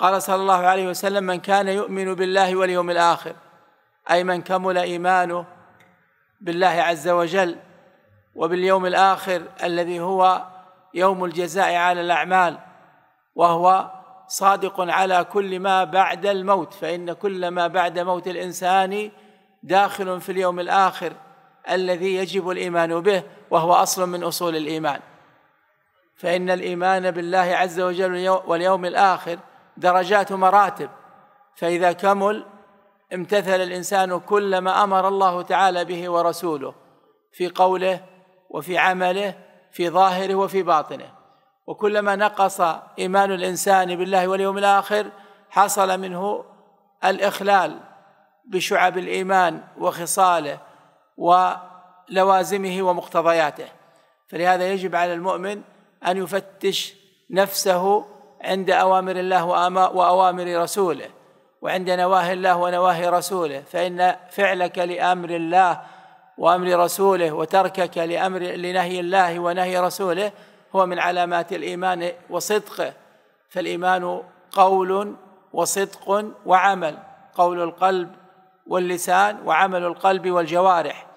قال صلى الله عليه وسلم من كان يؤمن بالله واليوم الآخر أي من كمل إيمانه بالله عز وجل وباليوم الآخر الذي هو يوم الجزاء على الأعمال وهو صادق على كل ما بعد الموت فإن كل ما بعد موت الإنسان داخل في اليوم الآخر الذي يجب الإيمان به وهو أصل من أصول الإيمان فإن الإيمان بالله عز وجل واليوم الآخر درجات ومراتب فإذا كمل امتثل الإنسان كل ما أمر الله تعالى به ورسوله في قوله وفي عمله في ظاهره وفي باطنه وكلما نقص إيمان الإنسان بالله واليوم الآخر حصل منه الإخلال بشعب الإيمان وخصاله ولوازمه ومقتضياته فلهذا يجب على المؤمن أن يفتش نفسه عند أوامر الله وأوامر رسوله وعند نواهي الله ونواهي رسوله فإن فعلك لأمر الله وأمر رسوله وتركك لأمر لنهي الله ونهي رسوله هو من علامات الإيمان وصدقه فالإيمان قول وصدق وعمل قول القلب واللسان وعمل القلب والجوارح